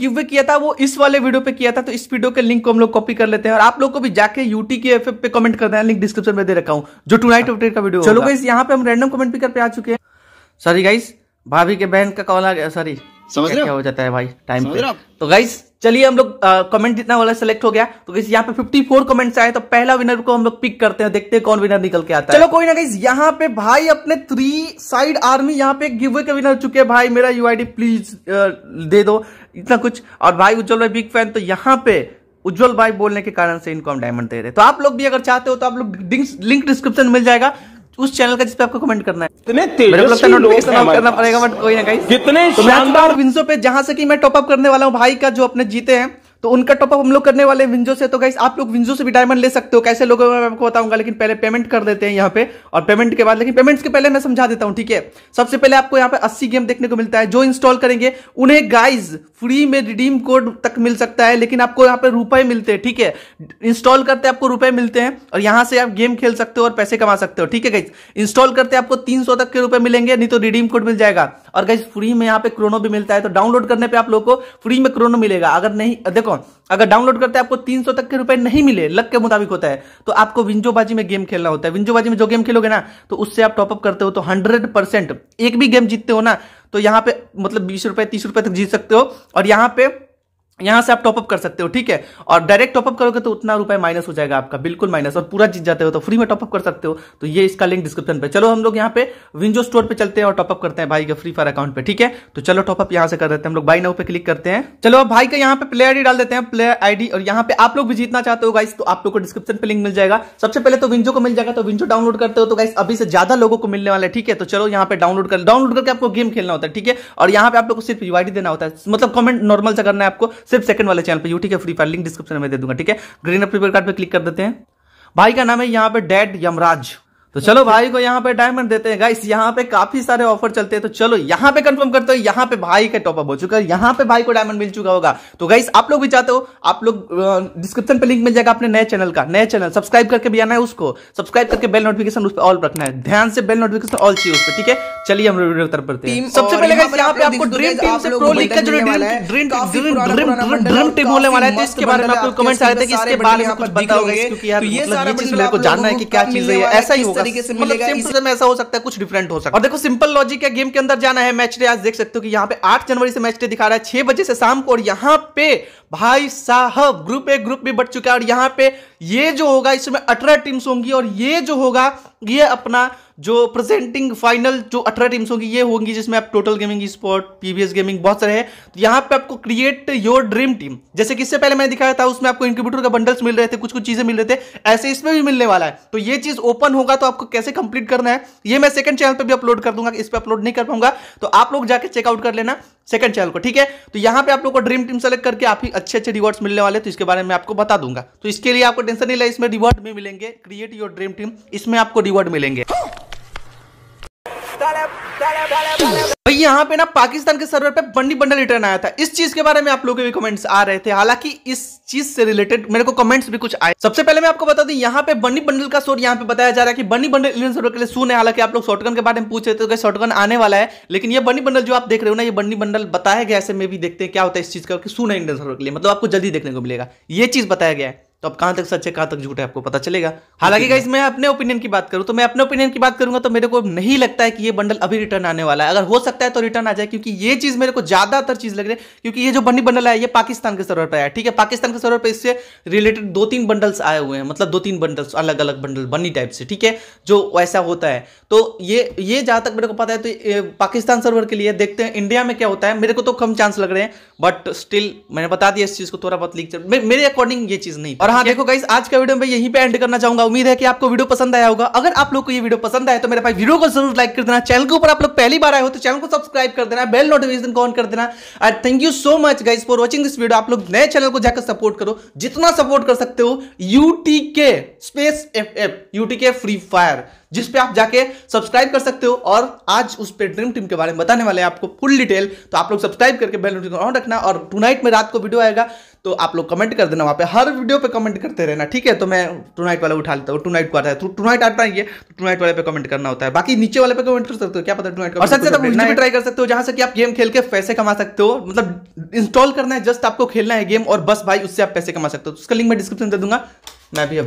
giveaway किया था वो इस वाले वीडियो पे किया था तो इस वीडियो के लिंक को हम लोग कॉपी कर लेते हैं और आप लोग को भी जाके यूटी के एफ पे कमेंट कर देना लिंक डिस्क्रिप्शन में दे रखा हूँ जो टू नाइट अपडेट का वीडियो चलो गाइस यहाँ पे हम रैंडम कमेंट पिकर पे आ चुके हैं सॉरी गाइस भाभी के बहन का कॉल आ गया सॉरी समझ रहे हो क्या हो जाता है भाई टाइम पे तो गाइस चलिए हम लोग कमेंट जितना वाला सेलेक्ट हो गया तो यहाँ पे 54 कमेंट्स आए तो पहला विनर को हम लोग पिक करते हैं देखते हैं कौन विनर निकल के आता है चलो कोई ना गाइस यहाँ पे भाई अपने थ्री साइड आर्मी यहाँ पे गिवे के विनर चुके हैं भाई मेरा यूआईडी प्लीज दे दो इतना कुछ और भाई उज्जवल भाई बिग फैन तो यहाँ पे उज्जवल भाई बोलने के कारण से इनको हम डायमंड दे रहे तो आप लोग भी अगर चाहते हो तो आप लोग लिंक डिस्क्रिप्शन मिल जाएगा उस चैनल का जिसपे आपको कमेंट करना है इतने करना पड़ेगा बट कोई ना कहीं कितने तो शानदार विंसो पे जहां से कि मैं टॉपअप करने वाला हूँ भाई का जो अपने जीते हैं तो उनका टॉपअप हम लोग करने वाले विंजो से तो गाइस आप लोग विंजो से भी डायमंड ले सकते हो कैसे लोगों मैं आपको बताऊंगा लेकिन पहले पेमेंट कर देते हैं यहाँ पे और पेमेंट के बाद लेकिन पेमेंट्स के पहले मैं समझा देता हूँ ठीक है सबसे पहले आपको यहाँ पे अस्सी गेम देखने को मिलता है जो इंस्टॉल करेंगे उन्हें गाइज फ्री में रिडीम कोड तक मिल सकता है लेकिन आपको यहाँ पे रुपए मिलते हैं ठीक है इंस्टॉल करते आपको रुपए मिलते हैं और यहाँ से आप गेम खेल सकते हो और पैसे कमा सकते हो ठीक है गाइज इंस्टॉल करते आपको तीन तक के रुपए मिलेंगे नहीं तो रिडीम कोड मिल जाएगा और गाइस फ्री में यहाँ पे क्रोनो भी मिलता है तो डाउनलोड करने पे आप लोग को फ्री में क्रोनो मिलेगा अगर नहीं देखो अगर डाउनलोड करते हैं आपको 300 तक के रुपए नहीं मिले लक के मुताबिक होता है तो आपको विंजोबाजी में गेम खेलना होता है विंजोबाजी में जो गेम खेलोगे ना तो उससे आप टॉपअप करते हो तो हंड्रेड एक भी गेम जीतते हो ना तो यहाँ पे मतलब बीस रुपए तीस रुपए तक जीत सकते हो और यहाँ पे यहां से आप टॉपअप कर सकते हो ठीक है और डायरेक्ट टॉपअप करोगे तो उतना रुपए माइनस हो जाएगा आपका बिल्कुल माइनस और पूरा जीत जाते हो तो फ्री में टॉपअप कर सकते हो तो ये इसका लिंक डिस्क्रिप्शन पे चलो हम लोग यहाँ पे विंजो स्टोर पे चलते हैं और टॉपअप करते हैं भाई के फ्री फायर अकाउंट पे ठीक है तो चलो टॉपअप यहाँ से कर देते हैं हम लोग बाई नाउ पे क्लिक करते हैं चलो भाई का यहाँ पे प्लेयर आई डाल देते हैं प्लेयर आईडी और यहाँ पे आप लोग भी जीतना चाहते हो गाइस तो आप लोग को डिस्क्रिप्शन पे लिंक मिल जाएगा सबसे पहले तो विंजो को मिल जाएगा तो विंजो डाउनलोड करते हो तो गाइस अभी से ज्यादा लोगों को मिलने वाला है ठीक है तो चलो यहाँ पे डाउनलोड कर डाउनलोड करके आपको गेम खेलना होता है ठीक है और यहाँ पे आप लोग को सिर्फ यूआईडी देना होता है मतलब कॉमेंट नॉर्मल से करना है आपको सिर्फ सेकंड वाले चैनल पर यूटी का फ्री फायर लिंक डिस्क्रिप्शन में दे दूंगा ठीक है ग्रीन अपर कार्ड पर क्लिक कर देते हैं भाई का नाम है यहाँ पे डैड यमराज तो चलो भाई को यहाँ पे डायमंड देते हैं गाइस यहाँ पे काफी सारे ऑफर चलते हैं तो चलो यहाँ पे कंफर्म करते हो यहाँ पे भाई का टॉपअप हो चुका है यहाँ पे भाई को डायमंड मिल चुका होगा तो गाइस आप लोग भी चाहते हो आप लोग डिस्क्रिप्शन पे लिंक मिल जाएगा अपने नए चैनल का नए चैनल सब्सक्राइब करके भी आना है उसको सब्सक्राइब करके बेल नोटिफिकेशन उस पर ऑल रखना है ध्यान से बेल नोटिफिकेशन ऑल चाहिए उस पर ठीक है चलिए हम वीडियो तरफ पढ़ते हैं सबसे पहले यहाँ पे आपको ड्रीम टीम से प्रो लीग का जो ड्रीम ड्रीम ड्रीम टीम होने वाला है तो इसके बारे में आपको कमेंट्स आ रहे थे कि इसके बारे में कुछ बताओगे क्योंकि तो यार ये मतलब सारा को जानना है कि क्या चीज है ऐसा ही होगा तरीके से मतलब मिलेगा में ऐसा हो सकता है कुछ डिफरेंट हो सकता है और देखो सिंपल लॉजिक है गेम के अंदर जाना है मैच डे आज देख सकते हो कि यहाँ पे आठ जनवरी से मैच डे दिखा रहा है छह बजे से शाम को और यहाँ पे भाई साहब ग्रुप ए ग्रुप भी बढ़ चुका है और यहाँ पे ये जो होगा इसमें अठारह टीम्स होंगी और ये जो होगा ये अपना जो प्रेजेंटिंग फाइनल जो अठारह टीम्स होंगी ये होंगी जिसमें आप total gaming sport PVS gaming बहुत सारे हैं तो यहाँ पे आपको क्रिएट योर ड्रीम टीम जैसे कि इससे पहले मैंने दिखाया था उसमें आपको इंक्यूबेटर का बंडल्स मिल रहे थे कुछ कुछ चीजें मिल रहे थे ऐसे इसमें भी मिलने वाला है तो ये चीज ओपन होगा तो आपको कैसे कंप्लीट करना है ये मैं सेकंड चैनल पर भी अपलोड कर दूंगा इस पर अपलोड नहीं कर पाऊंगा तो आप लोग जाकर चेकआउट कर लेना सेकंड चैनल को ठीक है तो यहाँ पे आप लोग को ड्रीम टीम सेलेक्ट करके आप ही अच्छे अच्छे रिवॉर्ड्स मिलने वाले तो इसके बारे में आपको बता दूंगा तो इसके लिए आपको टेंशन नहीं ले इसमें रिवॉर्ड भी मिलेंगे क्रिएट योर ड्रीम टीम इसमें आपको रिवॉर्ड मिलेंगे भाई यहाँ पे ना पाकिस्तान के सर्वर पे बंडी बंडल रिटर्न आया था इस चीज के बारे में आप लोगों के भी कमेंट्स आ रहे थे हालांकि इस चीज से रिलेटेड मेरे को कमेंट्स भी कुछ आए सबसे पहले मैं आपको बता दूं यहाँ पे बंडी बंडल का शोर यहाँ पे बताया जा रहा है कि बंडी बंडल इंडियन सर्वर के लिए सुन है हालांकि आप लोग शॉर्टगन के बारे में पूछ रहे थे तो शॉर्टगन आने वाला है लेकिन ये बंडी बंडल जो आप देख रहे हो ना ये बंडी बंडल बताया गया ऐसे में भी देखते हैं क्या होता है इस चीज का सुन है इंडियन सर्वर के लिए मतलब आपको जल्दी देखने को मिलेगा ये चीज बताया गया है तो अब कहां तक सच है कहां तक झूठ है आपको पता चलेगा हालांकि गाइस मैं अपने ओपिनियन की बात करूं तो मैं अपने ओपिनियन की बात करूंगा तो मेरे को नहीं लगता है कि ये बंडल अभी रिटर्न आने वाला है अगर हो सकता है तो रिटर्न आ जाए क्योंकि ये चीज मेरे को ज्यादातर चीज लग रही है क्योंकि ये जो बनी बंडल है ये पाकिस्तान के सर्वर पर आया ठीक है पाकिस्तान के सर्वर पर इससे रिलेटेड दो तीन बंडल्स आए हुए हैं मतलब दो तीन बंडल्स अलग अलग बंडल बनी टाइप से ठीक है जो वैसा होता है तो ये ये जहाँ तक मेरे को पता है तो पाकिस्तान सर्वर के लिए देखते हैं इंडिया में क्या होता है मेरे को तो कम चांस लग रहे हैं बट स्टिल मैंने बता दिया इस चीज़ को थोड़ा बहुत लीक मेरे अकॉर्डिंग ये चीज़ नहीं और हाँ देखो गाइस आज का वीडियो मैं यहीं पे एंड करना चाहूंगा उम्मीद है कि आपको वीडियो पसंद आया होगा अगर आप लोग को ये वीडियो पसंद आए तो मेरे भाई वीडियो को जरूर लाइक कर देना चैनल के ऊपर आप लोग पहली बार आए हो तो चैनल को सब्सक्राइब कर देना बेल नोटिफिकेशन ऑन कर देना and thank you so much guys for watching this video आप लोग नए चैनल को जाकर सपोर्ट करो जितना सपोर्ट कर सकते हो यूटी के स्पेस एफ एफ यूटी के फ्री फायर जिस पे आप जाके सब्सक्राइब कर सकते हो और आज उस पे ड्रीम टीम के बारे में बताने वाले हैं आपको फुल डिटेल तो आप लोग सब्सक्राइब करके बेल नोटिफिकेशन ऑन रखना और टुनाइट में रात को वीडियो आएगा तो आप लोग कमेंट कर देना वहाँ पे हर वीडियो पे कमेंट करते रहना ठीक है तो मैं टू नाइट वाला उठा लेता हूँ टू नाइट को आता है टू तो नाइट आता है ये टू नाइट वाले पे कमेंट करना होता है बाकी नीचे वाले पे कमेंट कर सकते हो क्या पता टू नाइट और सबसे ज्यादा ट्राई कर सकते हो जहाँ से कि आप गेम खेल के पैसे कमा सकते हो मतलब इंस्टॉल करना है जस्ट आपको खेलना है गेम और बस भाई उससे आप पैसे कमा सकते हो तो उसका लिंक मैं डिस्क्रिप्शन दे दूंगा मैं भी